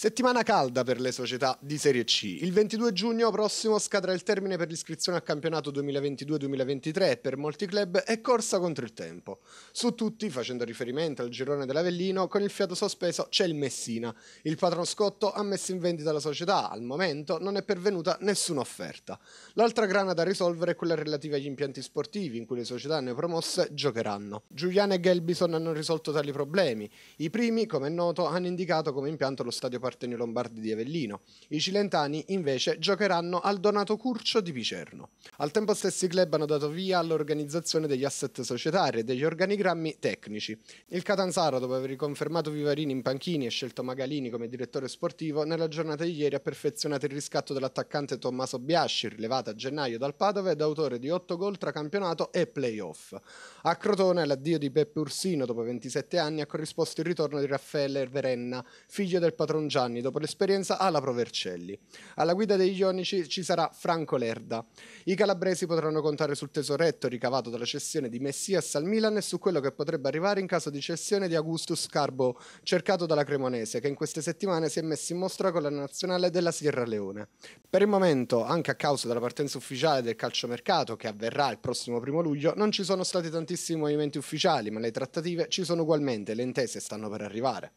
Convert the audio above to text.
Settimana calda per le società di Serie C. Il 22 giugno prossimo scadrà il termine per l'iscrizione al campionato 2022-2023 e per molti club è corsa contro il tempo. Su tutti, facendo riferimento al girone dell'Avellino, con il fiato sospeso c'è il Messina. Il patron scotto ha messo in vendita la società, al momento non è pervenuta nessuna offerta. L'altra grana da risolvere è quella relativa agli impianti sportivi in cui le società neopromosse giocheranno. Giuliano e Gelbison hanno risolto tali problemi. I primi, come è noto, hanno indicato come impianto lo stadio Partenio Lombardi di Avellino. I cilentani invece giocheranno al Donato Curcio di Picerno. Al tempo stesso i club hanno dato via all'organizzazione degli asset societari e degli organigrammi tecnici. Il Catanzaro, dopo aver riconfermato Vivarini in panchini e scelto Magalini come direttore sportivo, nella giornata di ieri ha perfezionato il riscatto dell'attaccante Tommaso Biasci, rilevato a gennaio dal Padova ed autore di 8 gol tra campionato e playoff. A Crotone l'addio di Peppe Ursino dopo 27 anni ha corrisposto il ritorno di Raffaele Verenna, figlio del patron Giacomo Gianni, dopo l'esperienza alla Pro Vercelli. Alla guida degli Ionici ci sarà Franco Lerda. I calabresi potranno contare sul tesoretto ricavato dalla cessione di Messias al Milan e su quello che potrebbe arrivare in caso di cessione di Augustus Carbo, cercato dalla Cremonese, che in queste settimane si è messo in mostra con la nazionale della Sierra Leone. Per il momento, anche a causa della partenza ufficiale del calciomercato, che avverrà il prossimo primo luglio, non ci sono stati tantissimi movimenti ufficiali, ma le trattative ci sono ugualmente, le intese stanno per arrivare.